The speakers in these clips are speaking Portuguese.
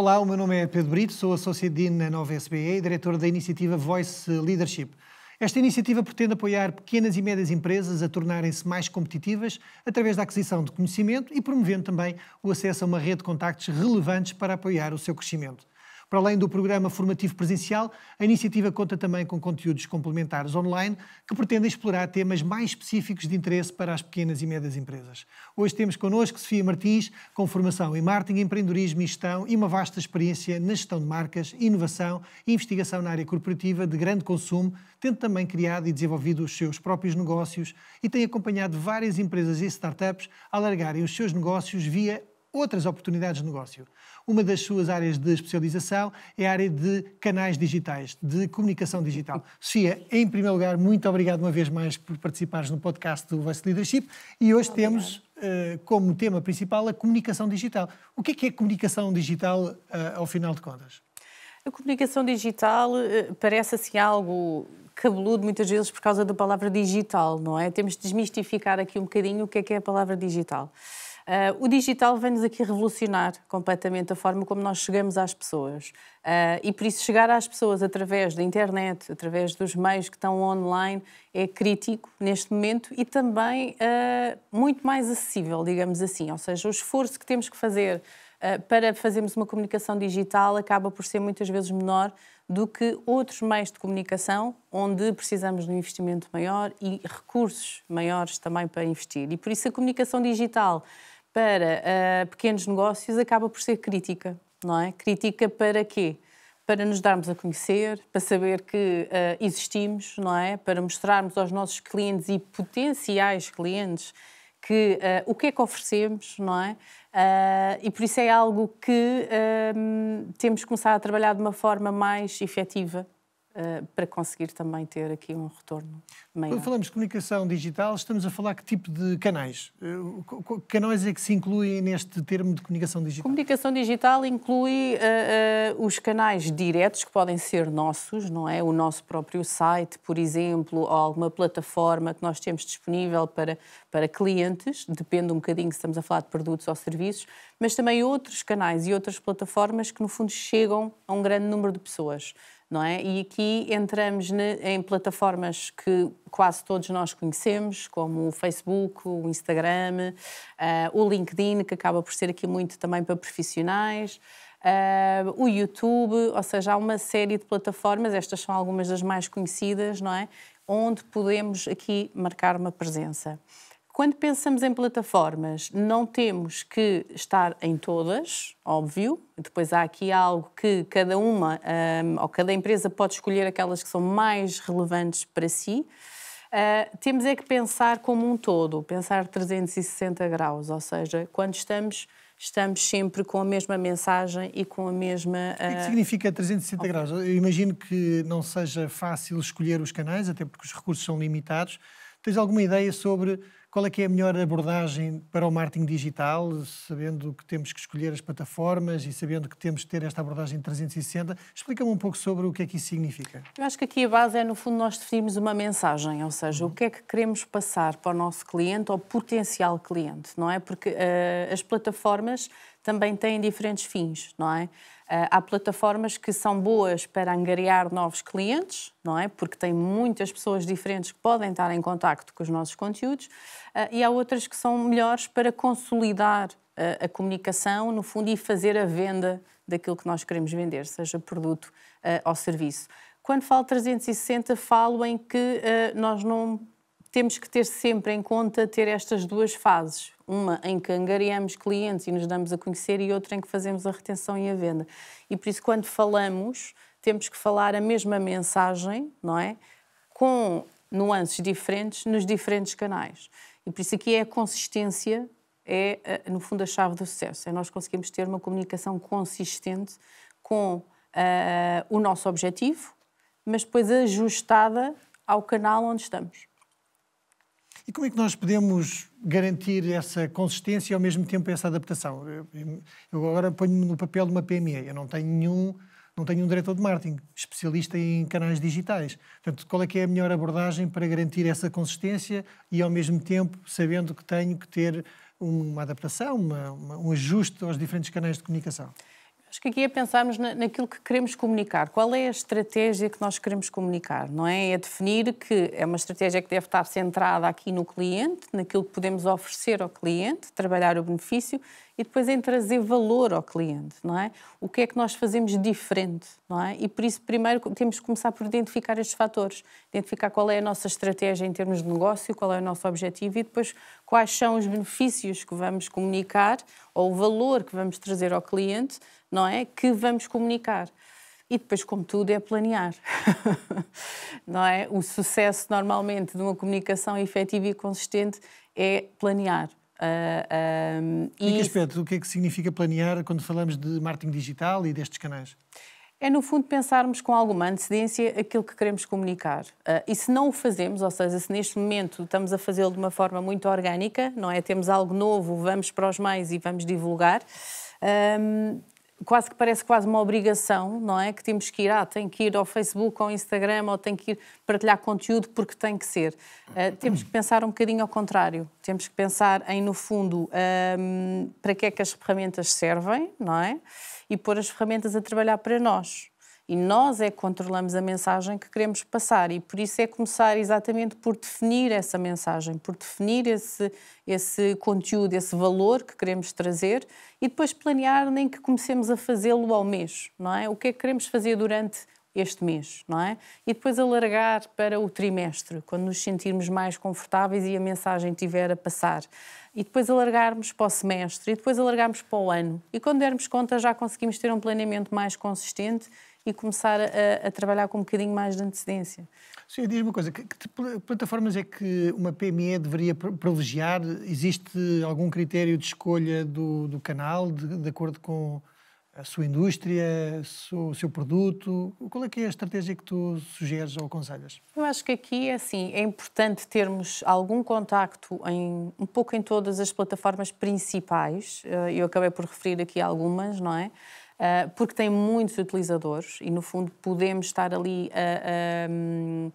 Olá, o meu nome é Pedro Brito, sou associado de na Nova SBE e diretor da iniciativa Voice Leadership. Esta iniciativa pretende apoiar pequenas e médias empresas a tornarem-se mais competitivas através da aquisição de conhecimento e promovendo também o acesso a uma rede de contactos relevantes para apoiar o seu crescimento. Para além do programa formativo presencial, a iniciativa conta também com conteúdos complementares online que pretendem explorar temas mais específicos de interesse para as pequenas e médias empresas. Hoje temos connosco Sofia Martins, com formação em marketing, empreendedorismo e gestão e uma vasta experiência na gestão de marcas, inovação e investigação na área corporativa de grande consumo, tendo também criado e desenvolvido os seus próprios negócios e tem acompanhado várias empresas e startups a alargarem os seus negócios via outras oportunidades de negócio. Uma das suas áreas de especialização é a área de canais digitais, de comunicação digital. Sofia, em primeiro lugar, muito obrigado uma vez mais por participares no podcast do Voice Leadership e hoje obrigado. temos uh, como tema principal a comunicação digital. O que é que é comunicação digital uh, ao final de contas? A comunicação digital eh, parece assim algo cabeludo muitas vezes por causa da palavra digital, não é? Temos de desmistificar aqui um bocadinho o que é que é a palavra digital. Uh, o digital vem-nos aqui revolucionar completamente a forma como nós chegamos às pessoas. Uh, e por isso, chegar às pessoas através da internet, através dos meios que estão online, é crítico neste momento e também uh, muito mais acessível, digamos assim. Ou seja, o esforço que temos que fazer para fazermos uma comunicação digital acaba por ser muitas vezes menor do que outros meios de comunicação, onde precisamos de um investimento maior e recursos maiores também para investir. E por isso a comunicação digital para uh, pequenos negócios acaba por ser crítica, não é? Crítica para quê? Para nos darmos a conhecer, para saber que uh, existimos, não é? Para mostrarmos aos nossos clientes e potenciais clientes que uh, o que é que oferecemos, não é? Uh, e por isso é algo que uh, temos que começar a trabalhar de uma forma mais efetiva eh, para conseguir também ter aqui um retorno maior. Quando falamos de comunicação digital, estamos a falar que tipo de canais? Que eh, canais é que se incluem neste termo de comunicação digital? Comunicação digital inclui uh, uh, os canais diretos que podem ser nossos, não é? O nosso próprio site, por exemplo, ou alguma plataforma que nós temos disponível para, para clientes, depende um bocadinho se estamos a falar de produtos ou serviços, mas também outros canais e outras plataformas que, no fundo, chegam a um grande número de pessoas não é? E aqui entramos ne, em plataformas que quase todos nós conhecemos, como o Facebook, o Instagram, uh, o LinkedIn, que acaba por ser aqui muito também para profissionais. Uh, o YouTube, ou seja, há uma série de plataformas, estas são algumas das mais conhecidas, não é? Onde podemos aqui marcar uma presença. Quando pensamos em plataformas, não temos que estar em todas, óbvio. Depois há aqui algo que cada uma um, ou cada empresa pode escolher aquelas que são mais relevantes para si. Uh, temos é que pensar como um todo, pensar 360 graus, ou seja, quando estamos estamos sempre com a mesma mensagem e com a mesma. Uh... O que, é que ah, significa 360 okay. graus? Eu imagino que não seja fácil escolher os canais, até porque os recursos são limitados. Tens alguma ideia sobre qual é que é a melhor abordagem para o marketing digital, sabendo que temos que escolher as plataformas e sabendo que temos que ter esta abordagem 360? Explica-me um pouco sobre o que é que isso significa. Eu acho que aqui a base é, no fundo, nós definimos uma mensagem, ou seja, uhum. o que é que queremos passar para o nosso cliente ou potencial cliente, não é? Porque uh, as plataformas também têm diferentes fins, não é? Ah, há plataformas que são boas para angariar novos clientes, não é? Porque tem muitas pessoas diferentes que podem estar em contacto com os nossos conteúdos, ah, e há outras que são melhores para consolidar ah, a comunicação, no fundo, e fazer a venda daquilo que nós queremos vender, seja produto ou serviço. Quando falo 360, falo em que nós não temos que ter sempre em conta ter estas duas fases. Uma em que angariamos clientes e nos damos a conhecer e outra em que fazemos a retenção e a venda. E por isso, quando falamos, temos que falar a mesma mensagem, não é? Com nuances diferentes nos diferentes canais. E por isso aqui é a consistência, é eh, no fundo a chave do sucesso. É nós conseguimos ter uma comunicação consistente com uh, o nosso objetivo, mas depois ajustada ao canal onde estamos. E como é que nós podemos garantir essa consistência e ao mesmo tempo essa adaptação? Eu, agora ponho-me no papel de uma PME, eu não tenho nenhum não tenho um diretor de marketing, especialista em canais digitais. Portanto, qual é que é a melhor abordagem para garantir essa consistência e, ao mesmo tempo, sabendo que tenho que ter uma adaptação, uma, uma, um ajuste aos diferentes canais de comunicação? Acho que aqui é pensarmos na, naquilo que queremos comunicar. Qual é a estratégia que nós queremos comunicar, não é? É definir que é uma estratégia que deve estar centrada aqui no cliente, naquilo que podemos oferecer ao cliente, trabalhar o benefício e depois em trazer valor ao cliente, não é? O que é que nós fazemos diferente, não é? E por isso, primeiro, temos que começar por identificar estes fatores, identificar qual é a nossa estratégia em termos de negócio, qual é o nosso objetivo e depois quais são os benefícios que vamos comunicar ou o valor que vamos trazer ao cliente, não é? Que vamos comunicar. E depois, como tudo, é planear. não é? O sucesso, normalmente, de uma comunicação efetiva e consistente é planear. Uh, ah, um, ah, e que aspecto? O que é que significa planear quando falamos de marketing digital e destes canais? É, no fundo, pensarmos com alguma antecedência aquilo que queremos comunicar. Uh, e se não o fazemos, ou seja, se neste momento estamos a fazê-lo de uma forma muito orgânica, não é? Temos algo novo, vamos para os mais e vamos divulgar. Um, quase que parece quase uma obrigação, não é? Que temos que ir, ah, tem que ir ao Facebook, ao Instagram, ou tem que ir partilhar conteúdo porque tem que ser. Uh, temos que pensar um bocadinho ao contrário. Temos que pensar em, no fundo, um, ehm, para que é que as ferramentas servem, não é? E pôr as ferramentas a trabalhar para nós. E nós é que controlamos a mensagem que queremos passar, e por isso é começar exatamente por definir essa mensagem, por definir esse, esse conteúdo, esse valor que queremos trazer, e depois planear nem que comecemos a fazê-lo ao mês, não é? O que é que queremos fazer durante este mês, não é? E depois alargar para o trimestre, quando nos sentirmos mais confortáveis e a mensagem tiver a passar. E depois alargarmos para o semestre, e depois alargarmos para o ano. E quando dermos conta, já conseguimos ter um planeamento mais consistente e começar a, a trabalhar com um bocadinho mais de antecedência. Sim, diz uma coisa, que, que tipo plataformas é que uma PME deveria privilegiar? Existe algum critério de escolha do, do canal, de, de acordo com a sua indústria, o seu produto? Qual é que é a estratégia que tu sugeres ou aconselhas? Eu acho que aqui assim, é importante termos algum contacto em um pouco em todas as plataformas principais. Eh, eu acabei por referir aqui algumas, não é? Ah, porque tem muitos utilizadores e, no fundo, podemos estar ali a, a, a, hum,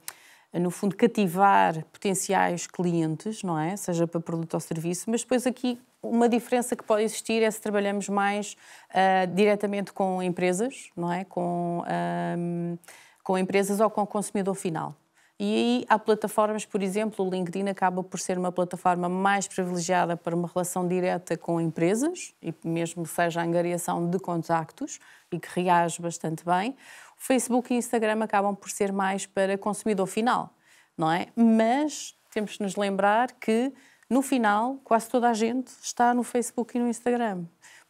no fundo, cativar potenciais clientes, não é? Seja para produto ou serviço, mas depois aqui uma diferença que pode existir é se trabalhamos mais uh, diretamente com empresas, não é? Com, ah, um, com empresas ou com o consumidor final. E aí há plataformas, por exemplo, o LinkedIn acaba por ser uma plataforma mais privilegiada para uma relação direta com empresas, e mesmo seja a angariação de contactos, e que reage bastante bem. O Facebook e Instagram acabam por ser mais para consumidor final, não é? Mas temos de nos lembrar que, no final, quase toda a gente está no Facebook e no Instagram.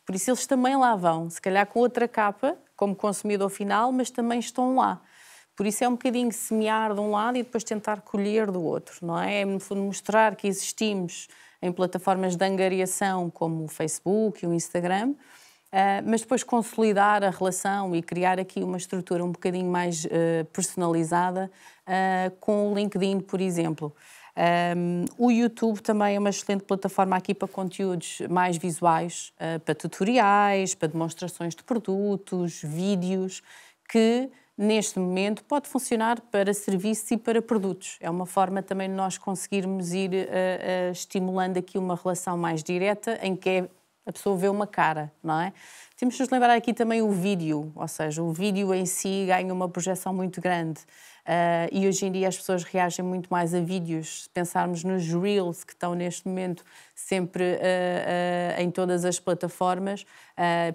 Por isso eles também lá vão, se calhar com outra capa, como consumidor final, mas também estão lá. Por isso é um bocadinho semear de um lado e depois tentar colher do outro, não é? É, no fundo, mostrar que existimos em plataformas de angariação como o Facebook e o Instagram, eh, mas depois consolidar a relação e criar aqui uma estrutura um bocadinho mais eh, personalizada eh, com o LinkedIn, por exemplo. Um, o YouTube também é uma excelente plataforma aqui para conteúdos mais visuais, uh, para tutoriais, para demonstrações de produtos, vídeos, que neste momento, pode funcionar para serviços e para produtos. É uma forma também de nós conseguirmos ir uh, uh, estimulando aqui uma relação mais direta em que é, a pessoa vê uma cara, não é? Temos que nos lembrar aqui também o vídeo, ou seja, o vídeo em si ganha uma projeção muito grande. Uh, e hoje em dia as pessoas reagem muito mais a vídeos. Se pensarmos nos Reels que estão neste momento sempre uh, uh, em todas as plataformas,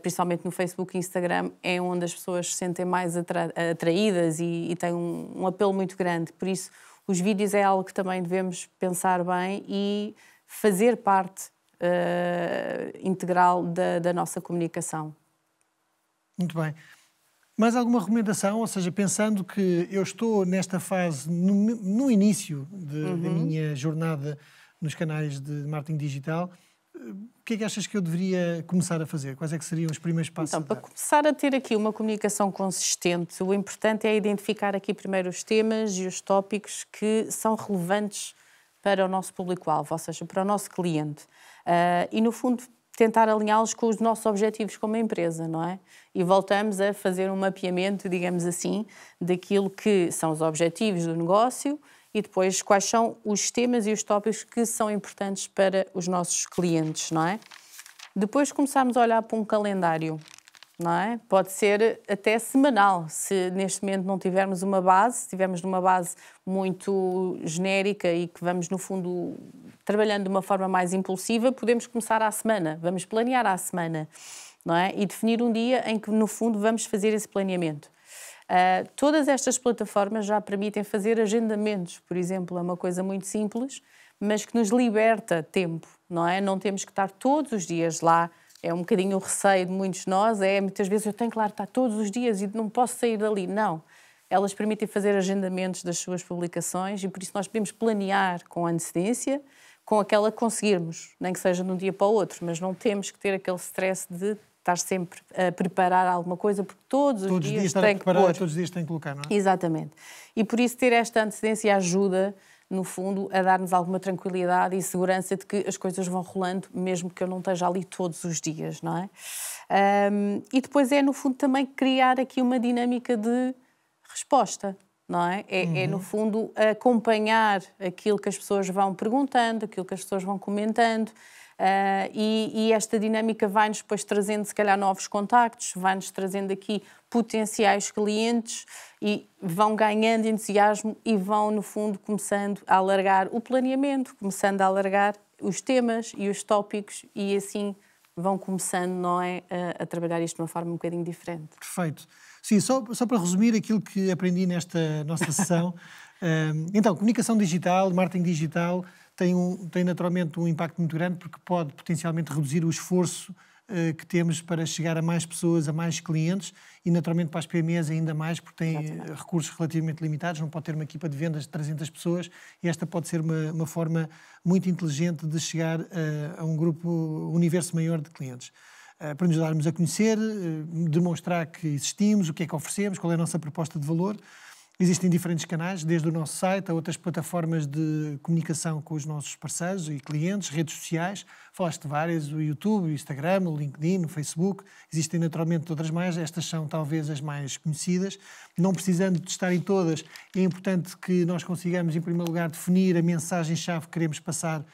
principalmente no Facebook e Instagram, é onde as pessoas se sentem mais atra atraídas e, e têm um, um apelo muito grande. Por isso, os vídeos é algo que também devemos pensar bem e fazer parte integral da, da nossa comunicação. Muito bem. Mais alguma recomendação? Ou seja, pensando que eu estou nesta fase, no, no início de, uhum. da minha jornada nos canais de marketing digital, eh, o que é que achas que eu deveria começar a fazer? Quais é que seriam os primeiros passos? Então, para começar a ter aqui uma comunicação consistente, o importante é identificar aqui primeiro os temas e os tópicos que são relevantes para o nosso público-alvo, ou seja, para o nosso cliente. Uh, e, no fundo, tentar alinhá-los com os nossos objetivos como empresa, não é? E voltamos a fazer um mapeamento, digamos assim, daquilo que são os objetivos do negócio e depois quais são os temas e os tópicos que são importantes para os nossos clientes, não é? Depois começámos a olhar para um calendário não é? Pode ser até semanal, se neste momento não tivermos uma base, se tivermos numa base muito genérica e que vamos, no fundo, trabalhando de uma forma mais impulsiva, podemos começar à semana, vamos planear à semana, não é? E definir um dia em que, no fundo, vamos fazer esse planeamento. Uh, todas estas plataformas já permitem fazer agendamentos, por exemplo, é uma coisa muito simples, mas que nos liberta tempo, não é? Não temos que estar todos os dias lá é um bocadinho o receio de muitos de nós, é muitas vezes eu tenho que lá estar todos os dias e não posso sair dali. Não. Elas permitem fazer agendamentos das suas publicações e por isso nós podemos planear com antecedência, com aquela que conseguirmos, nem que seja de um dia para o outro, mas não temos que ter aquele stress de estar sempre a preparar alguma coisa, porque todos, todos os dias, dias tem que preparar, pôr. Todos os dias tem que colocar, não é? Exatamente. E por isso ter esta antecedência ajuda no fundo, a dar-nos alguma tranquilidade e segurança de que as coisas vão rolando, mesmo que eu não esteja ali todos os dias, não é? Um, e depois é, no fundo, também criar aqui uma dinâmica de resposta, não é? É, uhum. é, no uhum. fundo acompanhar aquilo que as pessoas vão perguntando, aquilo que as pessoas vão comentando, Uh, e, e, esta dinâmica vai-nos depois trazendo, se calhar, novos contactos, vai-nos trazendo aqui potenciais clientes e vão ganhando entusiasmo e vão, no fundo, começando a alargar o planeamento, começando a alargar os temas e os tópicos e assim vão começando, não é, a, a trabalhar isto de uma forma um bocadinho diferente. Perfeito. Sim, só, só para resumir aquilo que aprendi nesta nossa sessão, eh, então, comunicação digital, marketing digital, tem, um, tem naturalmente um impacto muito grande porque pode potencialmente reduzir o esforço uh, que temos para chegar a mais pessoas, a mais clientes e naturalmente para as PMEs ainda mais porque têm eh, recursos relativamente limitados, não pode ter uma equipa de vendas de 300 pessoas e esta pode ser uma, uma forma muito inteligente de chegar uh, a um grupo, um universo maior de clientes para nos darmos a conhecer, demonstrar que existimos, o que é que oferecemos, qual é a nossa proposta de valor. Existem diferentes canais, desde o nosso site a outras plataformas de comunicação com os nossos parceiros e clientes, redes sociais. Falaste de várias, o YouTube, o Instagram, o LinkedIn, o Facebook. Existem naturalmente outras mais, estas são talvez as mais conhecidas. Não precisando de estar em todas, é importante que nós consigamos, em primeiro lugar, definir a mensagem-chave que queremos passar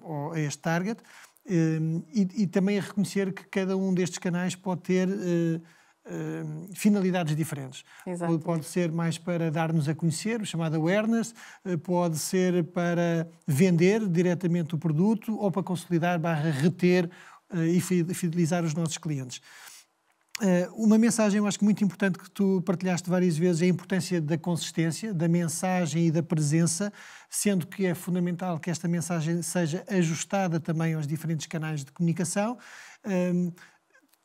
um, eh, a este target. Eh, e, e, também reconhecer que cada um destes canais pode ter uh, Ehm, finalidades diferentes. Exato. Pode ser mais para dar-nos a conhecer, chamada awareness, eh, pode ser para vender diretamente o produto ou para consolidar, barra, reter eh, e fidelizar os nossos clientes. Eh, uma mensagem, eu acho que muito importante que tu partilhaste várias vezes, é a importância da consistência, da mensagem e da presença, sendo que é fundamental que esta mensagem seja ajustada também aos diferentes canais de comunicação. Ehm,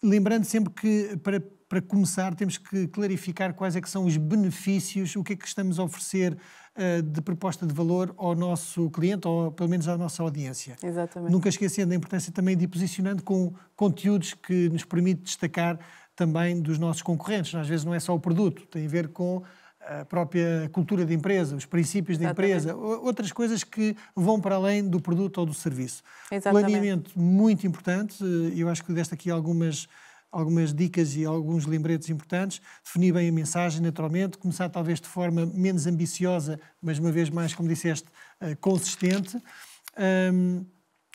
lembrando sempre que para para começar, temos que clarificar quais é que são os benefícios, o que é que estamos a oferecer uh, de proposta de valor ao nosso cliente, ou pelo menos à nossa audiência. Exatamente. Nunca esquecendo a importância também de ir posicionando com conteúdos que nos permite destacar também dos nossos concorrentes. Às vezes não é só o produto, tem a ver com a própria cultura da empresa, os princípios da empresa, outras coisas que vão para além do produto ou do serviço. Exatamente. Planeamento muito importante, eh, eu acho que deste aqui algumas algumas dicas e alguns lembretes importantes, definir bem a mensagem, naturalmente, começar talvez de forma menos ambiciosa, mas uma vez mais, como disseste, eh, consistente. Um,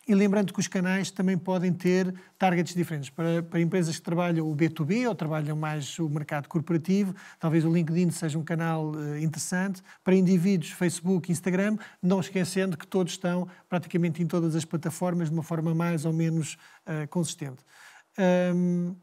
e lembrando que os canais também podem ter targets diferentes. Para, para, empresas que trabalham o B2B ou trabalham mais o mercado corporativo, talvez o LinkedIn seja um canal uh, interessante. Para indivíduos, Facebook, Instagram, não esquecendo que todos estão praticamente em todas as plataformas de uma forma mais ou menos uh, consistente. Um,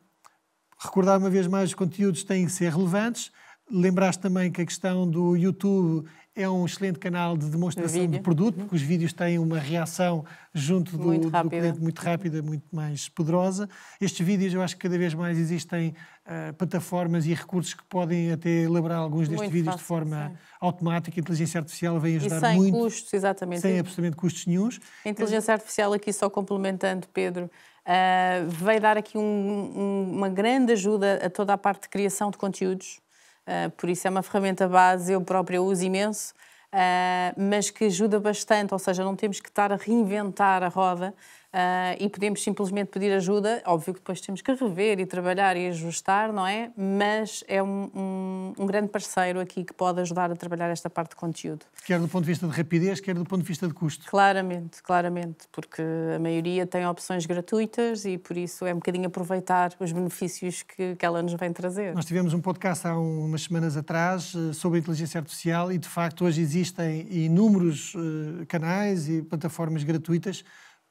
recordar uma vez mais os conteúdos têm que ser relevantes. Lembraste também que a questão do YouTube é um excelente canal de demonstração de produto, porque os uhum. vídeos têm uma reação junto do, muito do cliente muito rápida, muito mais poderosa. Estes vídeos, eu acho que cada vez mais existem uh, plataformas e recursos que podem até elaborar alguns destes muito vídeos fácil, de forma sim. automática. A inteligência artificial vem ajudar e sem muito. Sem custos, exatamente. Sem absolutamente custos nenhums. A inteligência artificial, aqui só complementando, Pedro, Uh, veio dar aqui um, um, uma grande ajuda a toda a parte de criação de conteúdos, uh, por isso é uma ferramenta base, eu própria uso imenso, uh, mas que ajuda bastante, ou seja, não temos que estar a reinventar a roda, Uh, e podemos simplesmente pedir ajuda. Óbvio que depois temos que rever e trabalhar e ajustar, não é? Mas é um, um, um, grande parceiro aqui que pode ajudar a trabalhar esta parte de conteúdo. Quer do ponto de vista de rapidez, quer do ponto de vista de custo. Claramente, claramente, porque a maioria tem opções gratuitas e por isso é um bocadinho aproveitar os benefícios que, que ela nos vem trazer. Nós tivemos um podcast há umas semanas atrás eh, sobre a inteligência artificial e de facto hoje existem inúmeros eh, canais e plataformas gratuitas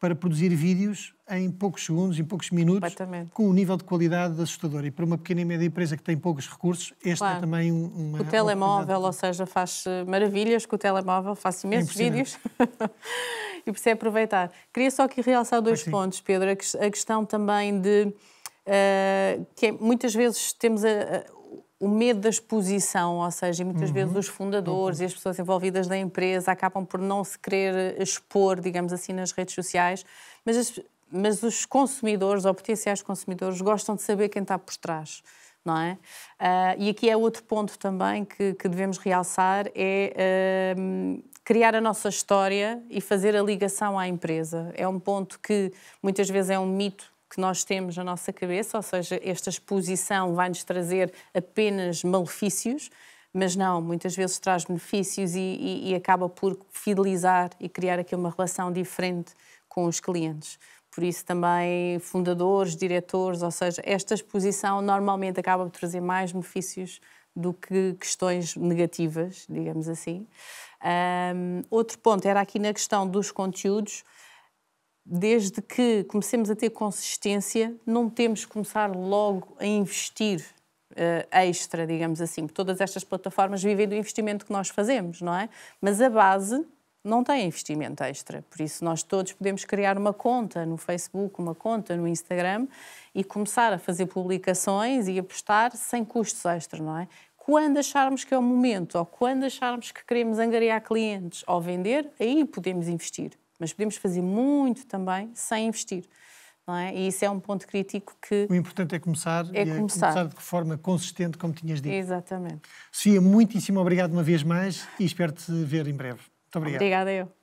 para produzir vídeos em poucos segundos, em poucos minutos, com um nível de qualidade assustador. E para uma pequena e média empresa que tem poucos recursos, este é claro. é também um, uma. O telemóvel, ou seja, faz eh, maravilhas com o telemóvel, faço é imensos é vídeos e precisa aproveitar. Queria só aqui realçar dois pontos, Pedro. A questão também de. Uh, que é, muitas vezes temos a o medo da exposição, ou seja, muitas uhum. vezes os fundadores uhum. e as pessoas envolvidas da empresa acabam por não se querer expor, digamos assim, nas redes sociais, mas, as, mas os consumidores ou potenciais consumidores gostam de saber quem está por trás. Não é? Uh, e aqui é outro ponto também que, que devemos realçar: é uh, criar a nossa história e fazer a ligação à empresa. É um ponto que muitas vezes é um mito que nós temos na nossa cabeça, ou seja, esta exposição vai-nos trazer apenas malefícios, mas não, muitas vezes traz benefícios e, e, e acaba por fidelizar e criar aqui uma relação diferente com os clientes por isso também fundadores, diretores, ou seja, esta exposição normalmente acaba por trazer mais benefícios do que questões negativas, digamos assim. Um, outro ponto era aqui na questão dos conteúdos desde que comecemos a ter consistência, não temos que começar logo a investir uh, extra, digamos assim. Todas estas plataformas vivem do investimento que nós fazemos, não é? Mas a base não tem investimento extra. Por isso, nós todos podemos criar uma conta no Facebook, uma conta no Instagram e começar a fazer publicações e apostar sem custos extra, não é? Quando acharmos que é o momento ou quando acharmos que queremos angariar clientes ou vender, aí podemos investir. Mas podemos fazer muito também sem investir. É? E isso é um ponto crítico que. O importante é começar é e é começar. começar de forma consistente, como tinhas dito. Exatamente. Sofia, muitíssimo obrigado uma vez mais e espero te ver em breve. Muito obrigado. Obrigada eu.